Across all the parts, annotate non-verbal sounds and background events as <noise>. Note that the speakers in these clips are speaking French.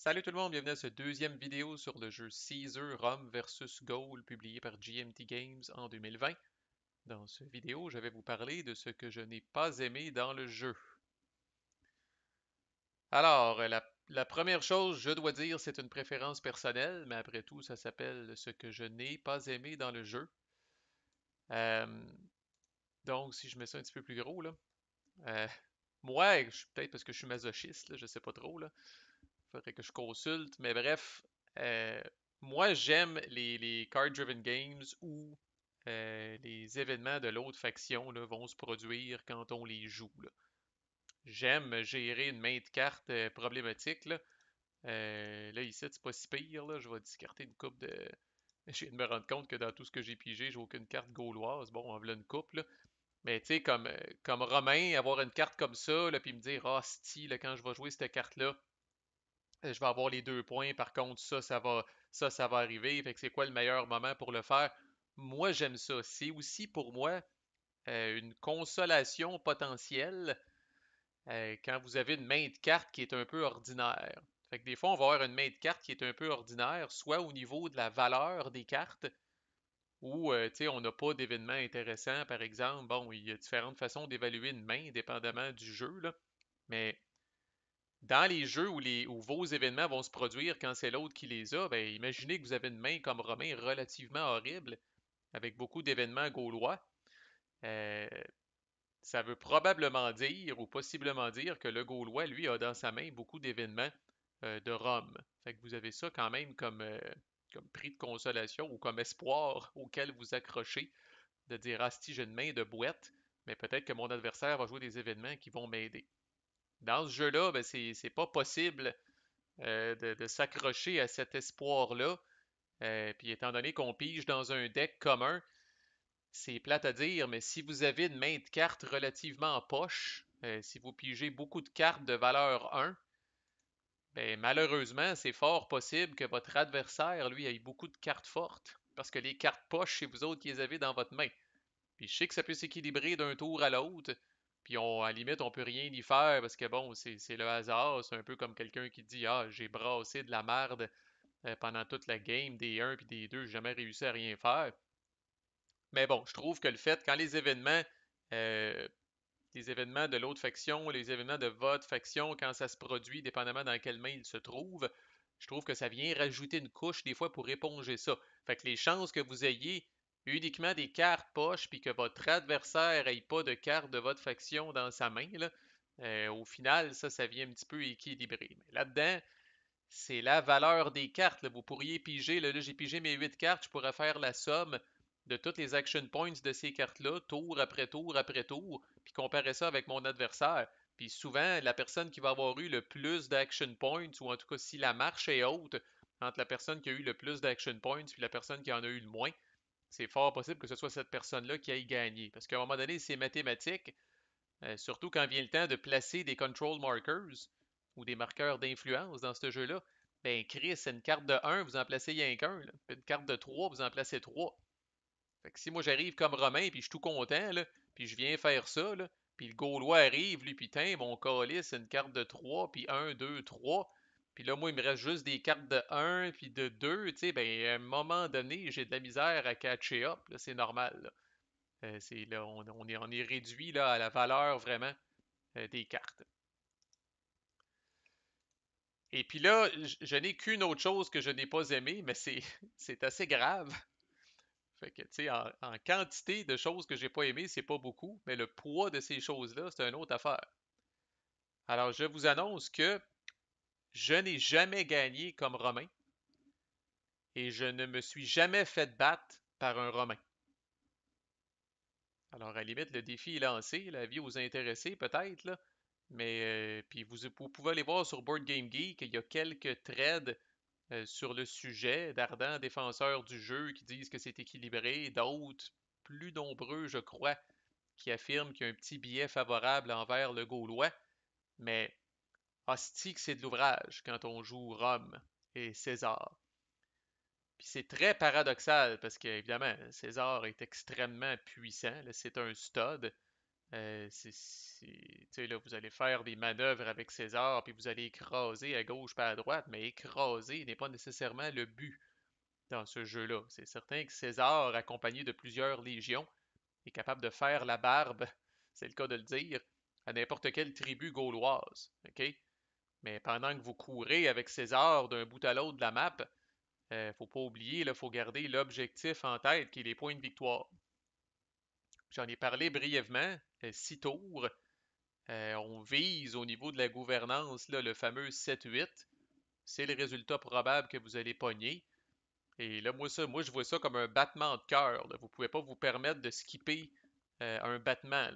Salut tout le monde, bienvenue à ce deuxième vidéo sur le jeu Caesar Rome vs Gaul publié par GMT Games en 2020. Dans cette vidéo, je vais vous parler de ce que je n'ai pas aimé dans le jeu. Alors, la, première chose, je dois dire, c'est une préférence personnelle, mais après tout, ça s'appelle ce que je n'ai pas aimé dans le jeu. Euh, donc, si je mets ça un petit peu plus gros, là. Euh, moi, je, peut-être parce que je suis masochiste, je sais pas trop, là. Faudrait que je consulte. Mais bref, euh, moi, j'aime les, card-driven games où euh, les événements de l'autre faction vont se produire quand on les joue. J'aime gérer une main de cartes euh, problématique. Là. ici, c'est pas si pire. Je vais discarter une coupe de. <laughs> Je viens de me rendre compte que dans tout ce que j'ai pigé, j'ai aucune carte gauloise. Bon, on veut une coupe. Mais tu sais, comme, comme Romain, avoir une carte comme ça, puis me dire Ah, si, quand je vais jouer cette carte-là, euh, je vais avoir les deux points. Par contre, ça, ça va, ça, ça va arriver. Fait c'est quoi le meilleur moment pour le faire? Moi, j'aime ça. C'est aussi pour moi euh, une consolation potentielle euh, quand vous avez une main de carte qui est un peu ordinaire. Fait que des fois, on va avoir une main de carte qui est un peu ordinaire, soit au niveau de la valeur des cartes, où sais, on n'a pas d'événement intéressant, par exemple. Bon, il y a différentes façons d'évaluer une main, dépendamment du jeu, là. mais dans les jeux où, vos événements vont se produire quand c'est l'autre qui les a, ben, imaginez que vous avez une main comme Romain relativement horrible, avec beaucoup d'événements gaulois. Euh, ça veut probablement dire ou possiblement dire que le Gaulois, lui, a dans sa main beaucoup d'événements euh, de Rome. Fait que vous avez ça quand même comme, euh, comme prix de consolation ou comme espoir auquel vous accrochez de dire Ah, si j'ai une main de boîte, mais peut-être que mon adversaire va jouer des événements qui vont m'aider dans ce jeu-là, ben c'est pas possible euh, de, s'accrocher à cet espoir-là. Euh, puis étant donné qu'on pige dans un deck commun, c'est plate à dire, mais si vous avez une main de cartes relativement poche, euh, si vous pigez beaucoup de cartes de valeur 1, ben, malheureusement, c'est fort possible que votre adversaire, lui, ait beaucoup de cartes fortes. Parce que les cartes poches, c'est vous autres qui les avez dans votre main. Puis je sais que ça peut s'équilibrer d'un tour à l'autre. Puis à la limite, on peut rien y faire parce que bon, c'est le hasard. C'est un peu comme quelqu'un qui dit Ah, j'ai brassé de la merde euh, pendant toute la game, des 1 puis des 2, n'ai jamais réussi à rien faire. Mais bon, je trouve que le fait, quand les événements, euh, les événements de l'autre faction, les événements de votre faction, quand ça se produit, dépendamment dans quelle main ils se trouvent, je trouve que ça vient rajouter une couche des fois pour éponger ça. Fait que les chances que vous ayez uniquement des cartes poche, puis que votre adversaire n'ait pas de carte de votre faction dans sa main, euh, au final, ça, ça vient un petit peu équilibré. Mais là-dedans, c'est la valeur des cartes. Vous pourriez piger, là, j'ai pigé mes 8 cartes, je pourrais faire la somme de toutes les action points de ces cartes-là, tour après tour après tour, puis comparer ça avec mon adversaire. Puis souvent, la personne qui va avoir eu le plus d'action points, ou en tout cas si la marche est haute, entre la personne qui a eu le plus d'action points puis la personne qui en a eu le moins, c'est fort possible que ce soit cette personne-là qui aille gagner. Parce qu'à un moment donné, c'est mathématique, euh, surtout quand vient le temps de placer des control markers ou des marqueurs d'influence dans ce jeu-là. Ben, Chris, une carte de 1, vous en placez rien qu'un. Une carte de 3, vous en placez 3. Fait que si moi j'arrive comme Romain puis je suis tout content, puis je viens faire ça, puis le Gaulois arrive, lui, putain, mon c'est une carte de 3, puis 1, 2, 3. Puis là, moi, il me reste juste des cartes de 1 puis de 2. Tu sais, ben, à un moment donné, j'ai de la misère à catcher up. C'est normal. là, euh, on, est, on est réduit là, à la valeur vraiment euh, des cartes. Et puis là, je, n'ai qu'une autre chose que je n'ai pas aimée, mais c'est <laughs> assez grave. Fait que, tu sais, en, quantité de choses que j'ai pas aimées, c'est pas beaucoup, mais le poids de ces choses-là, c'est une autre affaire. Alors, je vous annonce que je n'ai jamais gagné comme Romain et je ne me suis jamais fait battre par un Romain. Alors, à la limite, le défi est lancé. vie aux intéressés, peut-être. Mais euh, puis vous, pouvez aller voir sur Board Game Geek, il y a quelques trades euh, sur le sujet d'ardents défenseurs du jeu qui disent que c'est équilibré, d'autres, plus nombreux, je crois, qui affirment qu'il y a un petit biais favorable envers le Gaulois. Mais Hostie que c'est de l'ouvrage quand on joue Rome et César. Puis c'est très paradoxal parce que, évidemment, César est extrêmement puissant. C'est un stud. Euh, là, vous allez faire des manœuvres avec César, puis vous allez écraser à gauche, pas à droite, mais écraser n'est pas nécessairement le but dans ce jeu-là. C'est certain que César, accompagné de plusieurs légions, est capable de faire la barbe, <laughs> c'est le cas de le dire, à n'importe quelle tribu gauloise. Mais pendant que vous courez avec César d'un bout à l'autre de la map, ne euh, faut pas oublier, il faut garder l'objectif en tête qui est les points de victoire. J'en ai parlé brièvement, 6 euh, six tours. Euh, on vise au niveau de la gouvernance le fameux 7-8. C'est le résultat probable que vous allez pogner. Et là, moi, moi je vois ça comme un battement de cœur. Vous ne pouvez pas vous permettre de skipper un battement.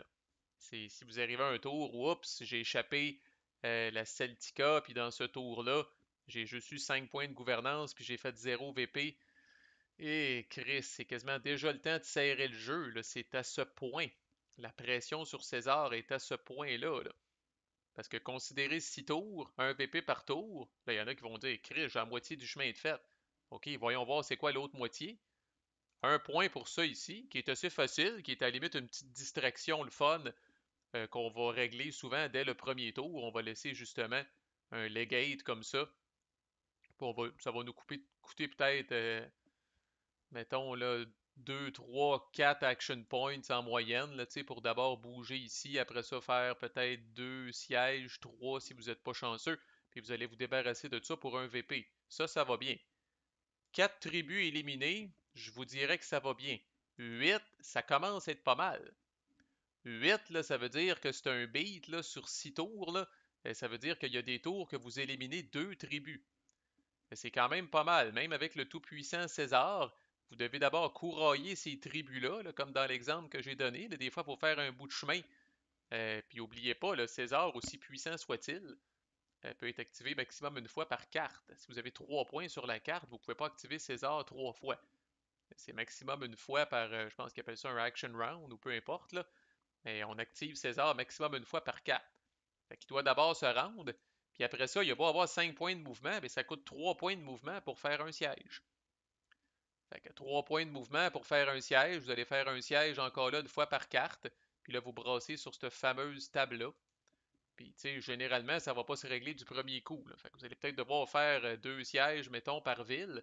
Si vous arrivez à un tour, oups, j'ai échappé euh, la Celtica. Puis dans ce tour-là, j'ai juste eu 5 points de gouvernance, puis j'ai fait 0 VP. Et Chris, c'est quasiment déjà le temps de serrer le jeu. C'est à ce point. La pression sur César est à ce point-là. Parce que considérer 6 tours, 1 VP par tour, là, il y en a qui vont dire Chris, j'ai la moitié du chemin de fait. OK, voyons voir c'est quoi l'autre moitié. Un point pour ça ici, qui est assez facile, qui est à la limite une petite distraction, le fun, euh, qu'on va régler souvent dès le premier tour. On va laisser justement un legate comme ça. ça va nous couper, coûter peut-être, euh, mettons, là, 2, 3, 4 action points en moyenne, là, pour d'abord bouger ici, après ça faire peut-être deux sièges, 3 si vous n'êtes pas chanceux, puis vous allez vous débarrasser de ça pour un VP. Ça, ça va bien. 4 tribus éliminées, je vous dirais que ça va bien. 8, ça commence à être pas mal. 8, là, ça veut dire que c'est un beat là, sur 6 tours. Là, et ça veut dire qu'il y a des tours que vous éliminez deux tribus. C'est quand même pas mal. Même avec le tout-puissant César, vous devez d'abord courailler ces tribus-là, comme dans l'exemple que j'ai donné. des fois, il faut faire un bout de chemin. Euh, puis n'oubliez pas, là, César, aussi puissant soit-il, euh, peut être activé maximum une fois par carte. Si vous avez trois points sur la carte, vous ne pouvez pas activer César trois fois. C'est maximum une fois par, euh, je pense qu'il appelle ça un action round ou peu importe. Là mais on active César maximum une fois par carte. Fait il doit d'abord se rendre, puis après ça, il va avoir 5 points de mouvement, mais ben, ça coûte 3 points de mouvement pour faire un siège. Fait que 3 points de mouvement pour faire un siège, vous allez faire un siège encore là une fois par carte, puis là, vous brassez sur cette fameuse table-là. Puis, généralement, ça ne va pas se régler du premier coup. Fait que vous allez peut-être devoir faire euh, deux sièges, mettons, par ville.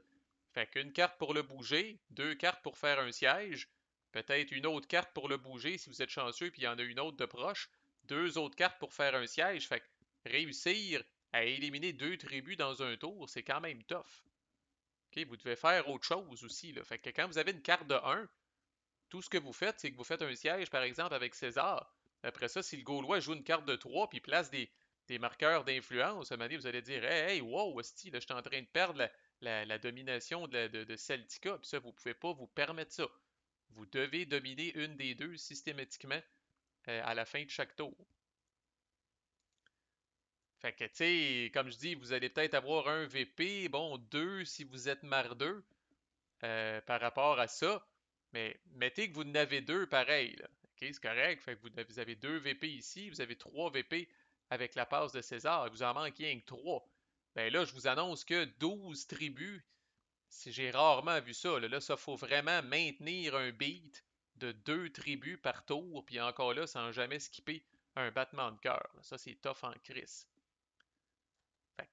Fait qu'une carte pour le bouger, deux cartes pour faire un siège, Peut-être une autre carte pour le bouger si vous êtes chanceux, puis il y en a une autre de proche. Deux autres cartes pour faire un siège. Fait réussir à éliminer deux tribus dans un tour, c'est quand même tough. OK, vous devez faire autre chose aussi. Là. Fait que quand vous avez une carte de 1, tout ce que vous faites, c'est que vous faites un siège, par exemple, avec César. Après ça, si le Gaulois joue une carte de 3 puis place des, marqueurs d'influence, à un moment vous allez dire Hey, hey wow, hostie, là, je suis en train de perdre la, domination de, Celtica. Puis ça, vous ne pouvez pas vous permettre ça. Vous devez dominer une des deux systématiquement euh, à la fin de chaque tour. Fait que, tu sais, comme je dis, vous allez peut-être avoir un VP, bon, deux si vous êtes mardeux euh, par rapport à ça. Mais mettez que vous en avez deux pareil. c'est correct. Fait vous, avez deux VP ici, vous avez trois VP avec la passe de César, vous en manquez un que trois. Ben là, je vous annonce que 12 tribus j'ai rarement vu ça. Là, ça, faut vraiment maintenir un beat de deux tribus par tour, puis encore là, sans jamais skipper un battement de cœur. Ça, c'est tough en crise.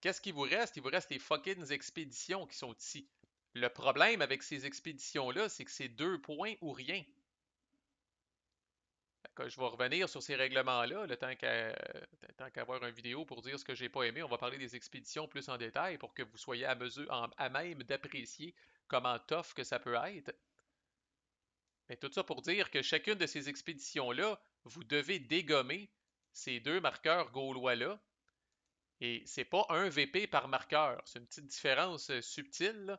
Qu'est-ce qu'il vous reste? Il vous reste les fucking expéditions qui sont ici. Le problème avec ces expéditions-là, c'est que c'est deux points ou rien je vais revenir sur ces règlements-là, le temps qu'à euh, qu'avoir une vidéo pour dire ce que j'ai pas aimé, on va parler des expéditions plus en détail pour que vous soyez à mesure, à même d'apprécier comment tough que ça peut être. Mais tout ça pour dire que chacune de ces expéditions-là, vous devez dégommer ces deux marqueurs gaulois-là. Et c'est pas un VP par marqueur, c'est une petite différence euh, subtile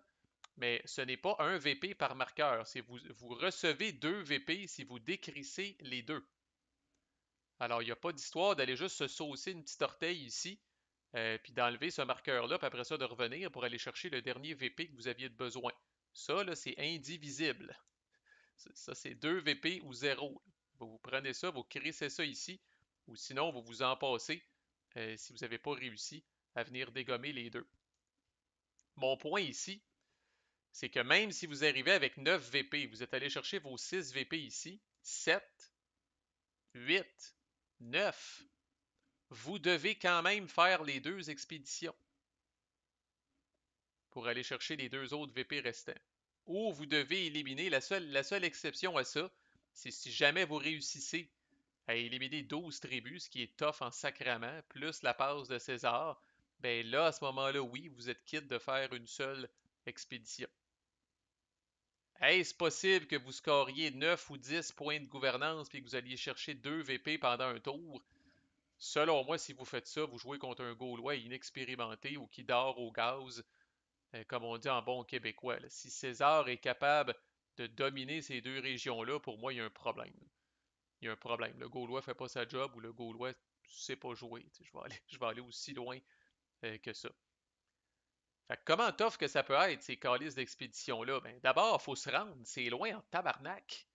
mais ce n'est pas un VP par marqueur. Vous, vous recevez deux VP si vous décrissez les deux. Alors, il n'y a pas d'histoire d'aller juste se saucer une petite orteille ici, euh, puis d'enlever ce marqueur-là, puis après ça de revenir pour aller chercher le dernier VP que vous aviez besoin. Ça, là, c'est indivisible. Ça, c'est deux VP ou zéro. Vous prenez ça, vous crissez ça ici, ou sinon, vous vous en passez euh, si vous n'avez pas réussi à venir dégommer les deux. Mon point ici, c'est que même si vous arrivez avec 9 VP, vous êtes allé chercher vos 6 VP ici, 7, 8, 9, vous devez quand même faire les deux expéditions pour aller chercher les deux autres VP restants. Ou vous devez éliminer, la seule, exception à ça, c'est si jamais vous réussissez à éliminer 12 tribus, ce qui est tough en sacrament, plus la passe de César, ben là, à ce moment-là, oui, vous êtes quitte de faire une seule expédition. Est-ce possible que vous scoriez 9 ou 10 points de gouvernance puis que vous alliez chercher 2 VP pendant un tour? Selon moi, si vous faites ça, vous jouez contre un Gaulois inexpérimenté ou qui dort au gaz, euh, comme on dit en bon québécois. Si César est capable de dominer ces deux régions-là, pour moi, il y a un problème. Il y a un problème. Le Gaulois ne fait pas sa job ou le Gaulois ne sait pas jouer. Je je vais aller aussi loin euh, que ça comment tough que ça peut être, ces calices d'expédition-là? Ben, D'abord, il faut se rendre. C'est loin en tabarnak.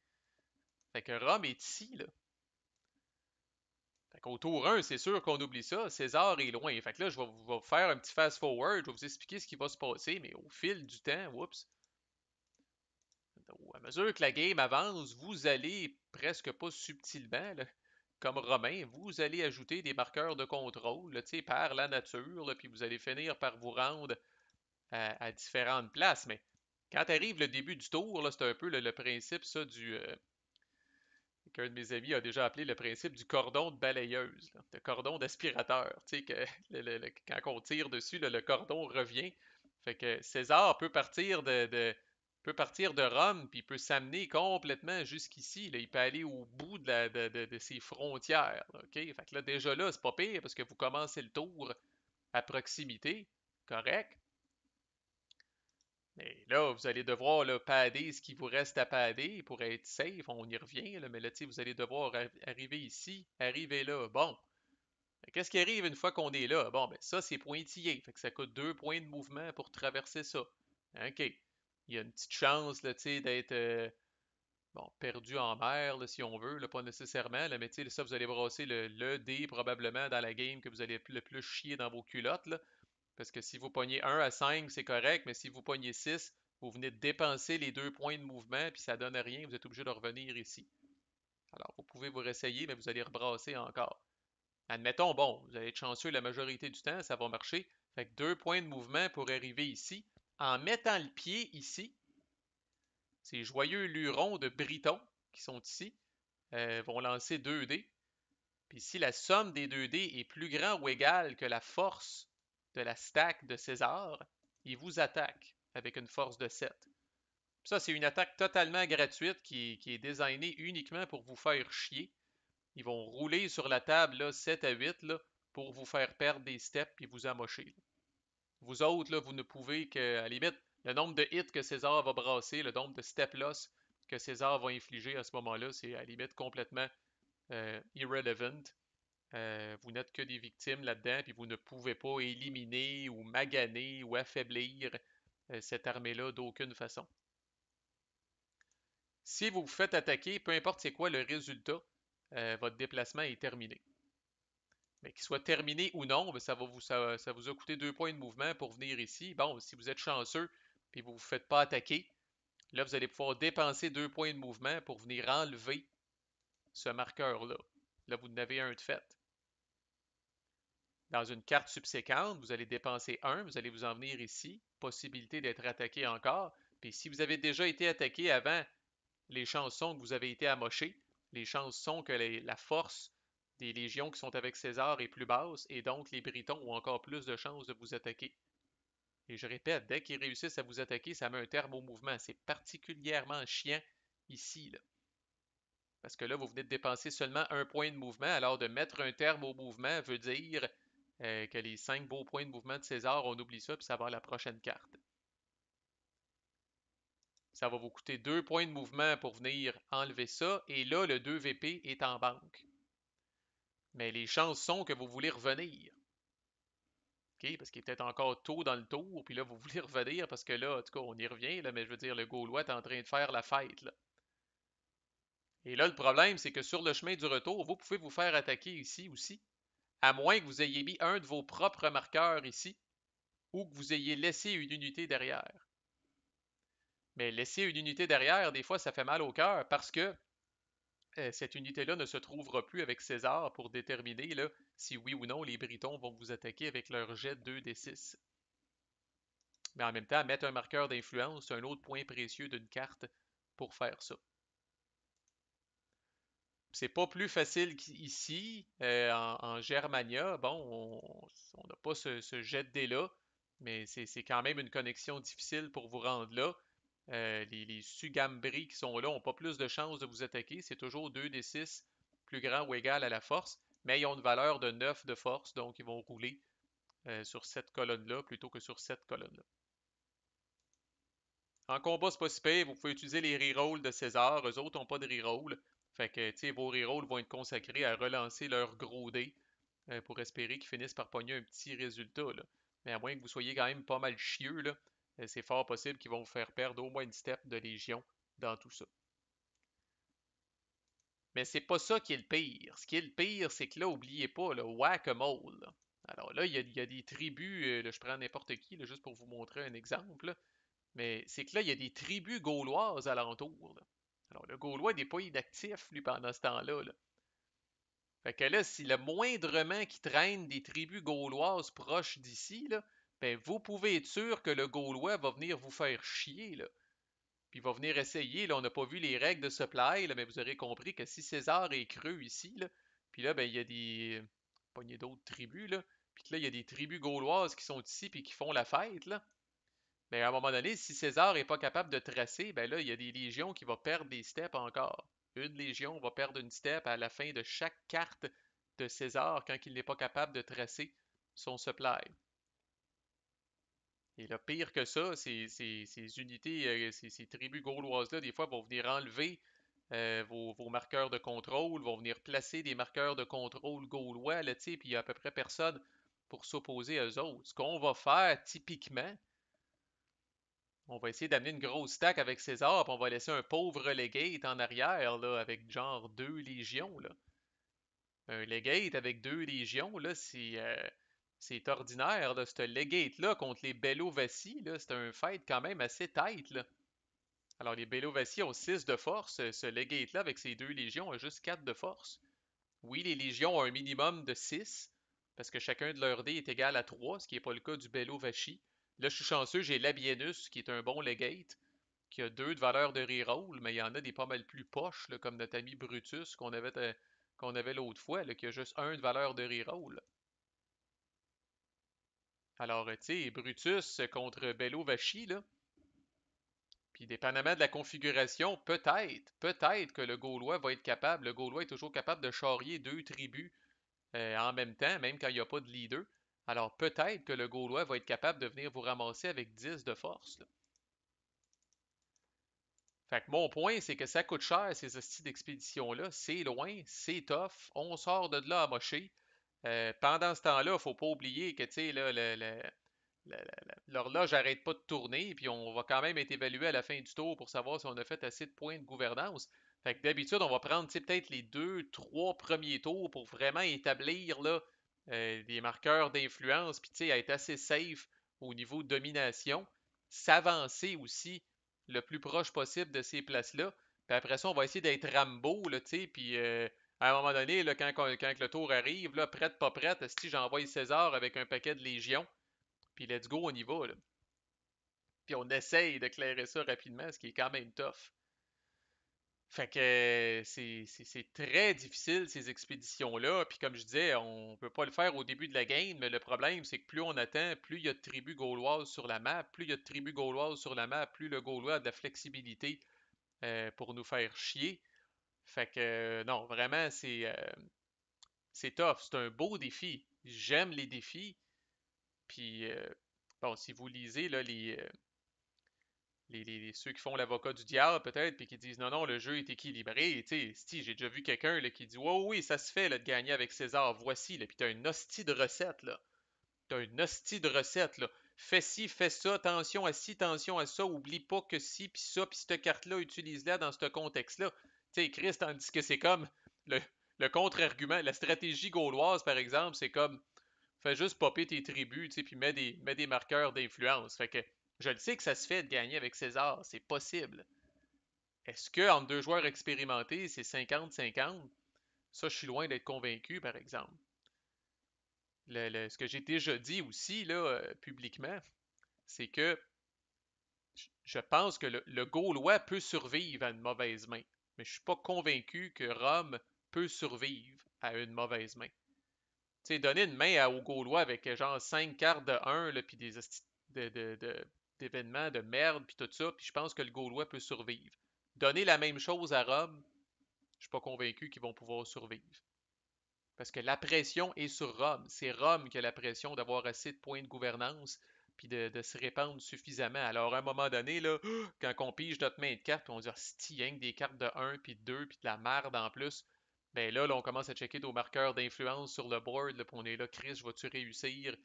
Fait que Rome est ici, là. Fait tour 1, c'est sûr qu'on oublie ça. César est loin. Fait là, je vais vous faire un petit fast-forward. Je vais vous expliquer ce qui va se passer, mais au fil du temps, oups. À mesure que la game avance, vous allez presque pas subtilement, comme Romain, vous allez ajouter des marqueurs de contrôle par la nature, puis vous allez finir par vous rendre à, différentes places. Mais quand arrive le début du tour, c'est un peu le, principe ça du. Euh, qu'un de mes amis a déjà appelé le principe du cordon de balayeuse, le cordon d'aspirateur. Tu sais, que <laughs> quand on tire dessus, le cordon revient. Fait que César peut partir de, peut partir de Rome, puis il peut s'amener complètement jusqu'ici. Il peut aller au bout de, ses frontières. OK? Fait que là, déjà là, c'est pas pire parce que vous commencez le tour à proximité. Correct. Et là, vous allez devoir là, padder ce qui vous reste à padder pour être safe. On y revient, là, mais là, vous allez devoir arriver ici, arriver là. Bon. Qu'est-ce qui arrive une fois qu'on est là? Bon, ben ça, c'est pointillé. Fait que ça coûte deux points de mouvement pour traverser ça. OK. Il y a une petite chance d'être euh, bon, perdu en mer, si on veut. pas nécessairement, là, mais ça, vous allez brasser le, le dé probablement dans la game que vous allez le plus chier dans vos culottes. Là. Parce que si vous pognez 1 à 5, c'est correct, mais si vous pognez 6, vous venez de dépenser les deux points de mouvement, puis ça donne rien, vous êtes obligé de revenir ici. Alors, vous pouvez vous réessayer, mais vous allez rebrasser encore. Admettons, bon, vous allez être chanceux la majorité du temps, ça va marcher. Fait que deux points de mouvement pour arriver ici. En mettant le pied ici, ces joyeux lurons de Briton qui sont ici euh, vont lancer 2 dés. Puis si la somme des deux dés est plus grande ou égale que la force de la stack de César, il vous attaque avec une force de 7. Ça, c'est une attaque totalement gratuite qui, est designée uniquement pour vous faire chier. Ils vont rouler sur la table 7 à 8 là, pour vous faire perdre des steps et vous amocher. Vous autres, là, vous ne pouvez que, à limite, le nombre de hits que César va brasser, le nombre de step loss que César va infliger à ce moment-là, c'est à limite complètement euh, irrelevant. Euh, vous n'êtes que des victimes là-dedans, puis vous ne pouvez pas éliminer ou maganer ou affaiblir euh, cette armée-là d'aucune façon. Si vous vous faites attaquer, peu importe c'est quoi le résultat, euh, votre déplacement est terminé. Mais qu'il soit terminé ou non, ben, ça, vous, vous a coûté deux points de mouvement pour venir ici. Bon, si vous êtes chanceux et vous ne vous faites pas attaquer, là, vous allez pouvoir dépenser deux points de mouvement pour venir enlever ce marqueur-là. Là, vous en avez un de fait. Dans une carte subséquente, vous allez dépenser un, vous allez vous en venir ici, possibilité d'être attaqué encore. Puis si vous avez déjà été attaqué avant, les chances sont que vous avez été amoché, les chances sont que la force des légions qui sont avec César est plus basse, et donc les Britons ont encore plus de chances de vous attaquer. Et je répète, dès qu'ils réussissent à vous attaquer, ça met un terme au mouvement. C'est particulièrement chiant ici. Là. Parce que là, vous venez de dépenser seulement un point de mouvement, alors de mettre un terme au mouvement veut dire euh, que les cinq beaux points de mouvement de César, on oublie ça, puis ça va à la prochaine carte. Ça va vous coûter deux points de mouvement pour venir enlever ça, et là, le 2VP est en banque. Mais les chances sont que vous voulez revenir. OK, parce qu'il est peut-être encore tôt dans le tour, puis là, vous voulez <laughs> revenir parce que là, en tout cas, on y revient, là, mais je veux dire, le Gaulois est en train de faire la fête. Et là, le problème, c'est que sur le chemin du retour, vous pouvez vous faire attaquer ici aussi à moins que vous ayez mis un de vos propres marqueurs ici ou que vous ayez laissé une unité derrière. Mais laisser une unité derrière, des fois, ça fait mal au cœur parce que euh, cette unité-là ne se trouvera plus avec César pour déterminer si oui ou non les Britons vont vous attaquer avec leur jet 2d6. Mais en même temps, mettre un marqueur d'influence, c'est un autre point précieux d'une carte pour faire ça c'est pas plus facile qu'ici, euh, en, Germania. Bon, on n'a pas ce, jet de dé-là, mais c'est quand même une connexion difficile pour vous rendre là. Euh, les, les Sugambri qui sont là n'ont pas plus de chances de vous attaquer. C'est toujours 2 des 6 plus grand ou égal à la force, mais ils ont une valeur de 9 de force, donc ils vont rouler euh, sur cette colonne-là plutôt que sur cette colonne-là. En combat, c'est pas si Vous pouvez utiliser les rerolls de César. Eux autres n'ont pas de reroll. Fait que, tu sais, vos rerolls vont être consacrés à relancer leur gros dé euh, pour espérer qu'ils finissent par pogner un petit résultat, là. Mais à moins que vous soyez quand même pas mal chieux, là, euh, c'est fort possible qu'ils vont vous faire perdre au moins une step de légion dans tout ça. Mais c'est pas ça qui est le pire. Ce qui est le pire, c'est que là, oubliez pas, le whack-a-mole. Alors là, il y, a des tribus, euh, je prends n'importe qui, juste pour vous montrer un exemple, mais c'est que là, il y a des tribus gauloises alentour le Gaulois n'est pas inactif, lui, pendant ce temps-là. Là. Fait que là, si le moindrement qui traîne des tribus gauloises proches d'ici, ben vous pouvez être sûr que le Gaulois va venir vous faire chier. Là. Puis il va venir essayer. Là, on n'a pas vu les règles de supply, là, mais vous aurez compris que si César est creux ici, là, puis là, ben, il y a des a d'autres tribus, là, puis là, il y a des tribus gauloises qui sont ici puis qui font la fête, là. Mais à un moment donné, si César n'est pas capable de tracer, ben là, il y a des légions qui vont perdre des steps encore. Une légion va perdre une step à la fin de chaque carte de César quand il n'est pas capable de tracer son supply. Et le pire que ça, ces, ces, unités, euh, ces, tribus gauloises-là, des fois, vont venir enlever euh, vos, marqueurs de contrôle, vont venir placer des marqueurs de contrôle gaulois, là, puis il n'y a à peu près personne pour s'opposer à eux autres. Ce qu'on va faire typiquement, on va essayer d'amener une grosse stack avec César, puis on va laisser un pauvre Legate en arrière, là, avec genre deux légions. Là. Un Legate avec deux légions, là, c'est, euh, c'est ordinaire. de Ce Legate-là contre les Bellovassi, là, c'est un fight quand même assez tight. Là. Alors, les Bellovassi ont 6 de force. Euh, ce Legate-là, avec ses deux légions, a juste 4 de force. Oui, les légions ont un minimum de 6, parce que chacun de leurs dés est égal à 3, ce qui n'est pas le cas du Bellovassi. Là, je suis chanceux, j'ai Labienus, qui est un bon legate, qui a deux de valeur de reroll, mais il y en a des pas mal plus poches, comme notre ami Brutus qu'on avait, euh, qu'on avait l'autre fois, qui a juste un de valeur de reroll. Alors, euh, tu sais, Brutus euh, contre Bello Vachi, là. Puis dépendamment de la configuration, peut-être, peut-être que le Gaulois va être capable. Le Gaulois est toujours capable de charrier deux tribus en même temps, même quand il n'y a pas de leader. Alors peut-être que le Gaulois va être capable de venir vous ramasser avec 10 de force. Fait que mon point, c'est que ça coûte cher, ces hosties d'expédition-là. C'est loin, c'est tough. On sort de là à mocher. Euh, pendant ce temps-là, il faut pas oublier que, tu sais, l'horloge n'arrête pas de tourner, puis on va quand même être évalué à la fin du tour pour savoir si on a fait assez de points de gouvernance. Fait que d'habitude, on va prendre, peut-être les deux, trois premiers tours pour vraiment établir, là, euh, des marqueurs d'influence, puis tu être assez safe au niveau de domination, s'avancer aussi le plus proche possible de ces places-là. Puis après ça, on va essayer d'être Rambo, là, tu puis euh, à un moment donné, quand, le tour arrive, là, prête, pas prête, si j'envoie César avec un paquet de légions, puis let's go, au niveau, Puis on essaye d'éclairer ça rapidement, ce qui est quand même tough. Fait que c'est très difficile ces expéditions-là. Puis comme je disais, on peut pas le faire au début de la game, mais le problème, c'est que plus on attend, plus il y a de tribus gauloises sur la map, plus il y a de tribus gauloises sur la map, plus le Gaulois a de la flexibilité euh, pour nous faire chier. Fait que non, vraiment, c'est euh, c'est tough. C'est un beau défi. J'aime les défis. Puis euh, bon, si vous lisez là, les, les, ceux qui font l'avocat du diable, peut-être, puis qui disent non, non, le jeu est équilibré. Tu sais, j'ai déjà vu quelqu'un qui dit Oh oui, ça se fait là, de gagner avec César, voici, là, puis t'as une hostie de recette, là. T'as une hostie de recette, là. Fais ci, fais ça, attention à ci, attention à ça, oublie pas que ci, puis ça, puis cette carte-là, utilise-la dans ce contexte-là. Tu sais, Chris, tandis que c'est comme le, le contre-argument, la stratégie gauloise, par exemple, c'est comme fais juste popper tes tribus, tu sais, puis mets des, mets des marqueurs d'influence. Fait que je le sais que ça se fait de gagner avec César, c'est possible. Est-ce que deux joueurs expérimentés, c'est 50-50? Ça, je suis loin d'être convaincu, par exemple. ce que j'ai déjà dit aussi, là, euh, publiquement, c'est que je pense que le, Gaulois peut survivre à une mauvaise main, mais je ne suis pas convaincu que Rome peut survivre à une mauvaise main. Tu sais, donner une main à, Gaulois avec euh, genre 5 cartes de 1, puis des, événements de merde, puis tout ça, puis je pense que le Gaulois peut survivre. Donner la même chose à Rome, je suis pas convaincu qu'ils vont pouvoir survivre. Parce que la pression est sur Rome. C'est Rome qui a la pression d'avoir assez de points de gouvernance puis de, se répandre suffisamment. Alors, à un moment donné, là, <gasps> quand on pige notre main de cartes, on se dit si ah, des cartes de 1 puis de 2 puis de la merde en plus, ben là, là, on commence à checker nos marqueurs d'influence sur le board. puis on est là, Chris, vas tu réussir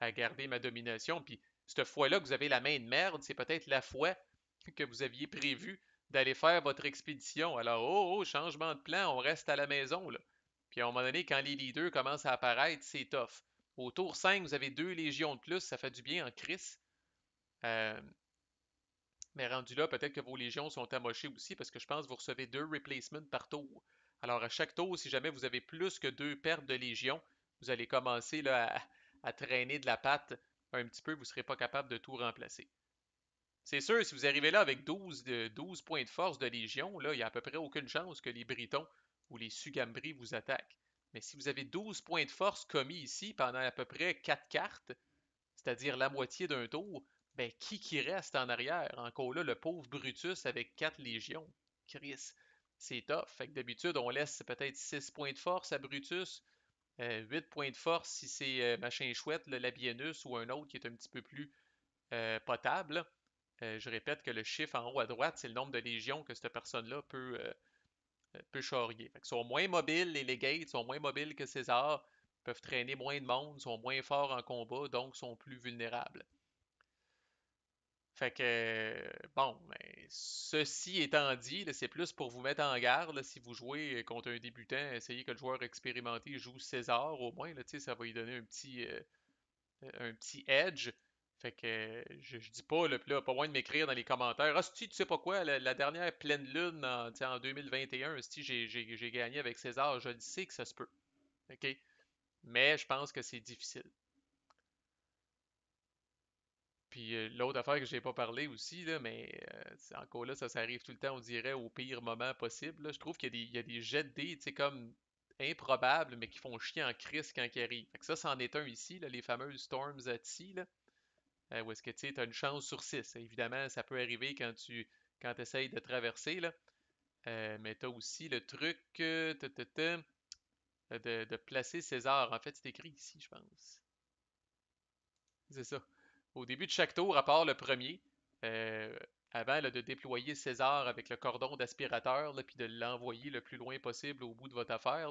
à garder ma domination? Puis cette fois-là que vous avez la main de merde, c'est peut-être la fois que vous aviez prévu d'aller faire votre expédition. Alors, oh, oh, changement de plan, on reste à la maison. Là. Puis à un moment donné, quand les leaders commencent à apparaître, c'est tough. Au tour 5, vous avez deux légions de plus, ça fait du bien en crise. Euh, mais rendu là, peut-être que vos légions sont amochées aussi, parce que je pense que vous recevez deux replacements par tour. Alors à chaque tour, si jamais vous avez plus que deux pertes de légions, vous allez commencer à, à traîner de la patte un petit peu, vous ne serez pas capable de tout remplacer. C'est sûr, si vous arrivez là avec 12, points de force de Légion, là, il n'y a à peu près aucune chance que les Britons ou les Sugambri vous attaquent. Mais si vous avez 12 points de force commis ici pendant à peu près 4 cartes, c'est-à-dire la moitié d'un tour, ben qui qui reste en arrière? Encore là, le pauvre Brutus avec 4 légions. Chris, c'est tough. Fait que d'habitude, on laisse peut-être 6 points de force à Brutus, 8 euh, points de force si c'est euh, machin chouette, le Labienus ou un autre qui est un petit peu plus euh, potable. je répète que le chiffre en haut à droite, c'est le nombre de légions que cette personne-là peut, peut charrier. Ils sont moins mobiles, les Legates sont moins mobiles que César, peuvent traîner moins de monde, sont moins forts en combat, donc sont plus vulnérables. Fait que, bon, mais ben, ceci étant dit, c'est plus pour vous mettre en garde. si vous jouez contre un débutant, essayez que le joueur expérimenté joue César au moins. ça va lui donner un petit, euh, un petit edge. Fait que je, dis pas, là, pas moins de m'écrire dans les commentaires. Ah, tu sais pas quoi, la, dernière pleine lune en, en 2021, si j'ai gagné avec César, je le sais que ça se peut. OK? Mais je pense que c'est difficile. Puis euh, l'autre affaire que j'ai pas parlé aussi, là, mais euh, encore là, ça, ça arrive tout le temps, on dirait, au pire moment possible. Je trouve qu'il y, a des jets de dés, comme improbables, mais qui font chier en crise quand ils arrivent. ça, c'en est un ici, les fameuses Storms at sea, là, euh, où est-ce que tu as une chance sur six. Évidemment, ça peut arriver quand tu quand essayes de traverser, là. mais tu as aussi le truc de, de placer César. En fait, c'est écrit ici, je pense. C'est ça. Au début de chaque tour, à part le premier, euh, avant de déployer César avec le cordon d'aspirateur, puis de l'envoyer le plus loin possible au bout de votre affaire,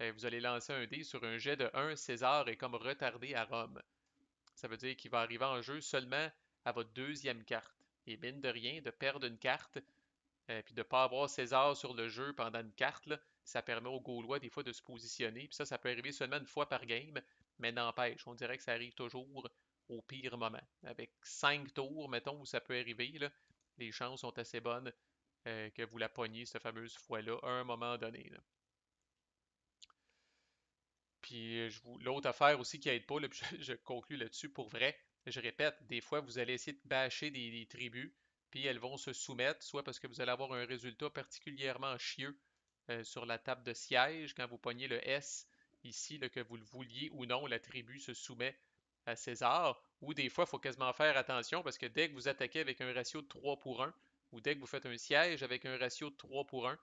euh, vous allez lancer un dé sur un jet de 1. César est comme retardé à Rome. Ça veut dire qu'il va arriver en jeu seulement à votre deuxième carte. Et mine de rien, de perdre une carte, et euh, puis de ne pas avoir César sur le jeu pendant une carte, ça permet aux Gaulois des fois de se positionner. Puis ça, ça peut arriver seulement une fois par game, mais n'empêche, on dirait que ça arrive toujours au pire moment. Avec cinq tours, mettons, où ça peut arriver, les chances sont assez bonnes euh, que vous la pogniez, cette fameuse fois-là, un moment donné. Puis euh, l'autre affaire aussi qui n'aide pas, là, <laughs> je, conclus conclue là-dessus pour vrai, je répète, des fois, vous allez essayer de bâcher des, tribus, puis elles vont se soumettre, soit parce que vous allez avoir un résultat particulièrement chieux euh, sur la table de siège, quand vous pognez le S ici, que vous le vouliez ou non, la tribu se soumet à César, ou des fois, il faut quasiment faire attention parce que dès que vous attaquez avec un ratio de 3 pour 1, ou dès que vous faites un siège avec un ratio de 3 pour 1,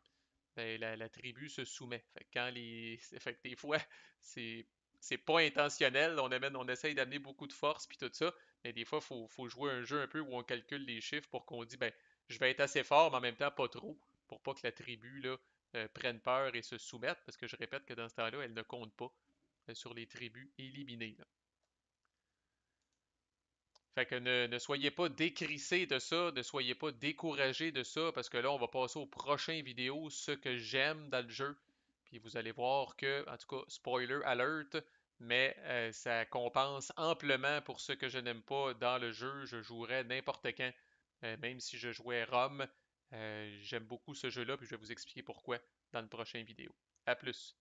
ben, la, tribu se soumet. quand les... <laughs> fait des fois, c'est c'est pas intentionnel, on, essaye d'amener beaucoup de force puis tout ça, mais des fois, il faut, jouer un jeu un peu où on calcule les chiffres pour qu'on dit ben je vais être assez fort, mais en même temps pas trop, pour pas que la tribu là, euh, prenne peur et se soumette, parce que je répète que dans ce temps-là, elle ne compte pas euh, sur les tribus éliminées. Fait que ne, soyez mmh. pas décrissés de ça, ne soyez pas découragés de ça, parce que là, on va passer aux prochaines vidéos, ce que j'aime dans le jeu. Puis vous allez voir que, en tout cas, spoiler alert, mais euh, ça compense amplement pour ce que je n'aime pas dans le jeu. Je jouerais n'importe quand, euh, même si je jouais Rome. Euh, j'aime beaucoup ce jeu-là, puis je vais vous expliquer pourquoi dans une prochaine vidéo. À plus!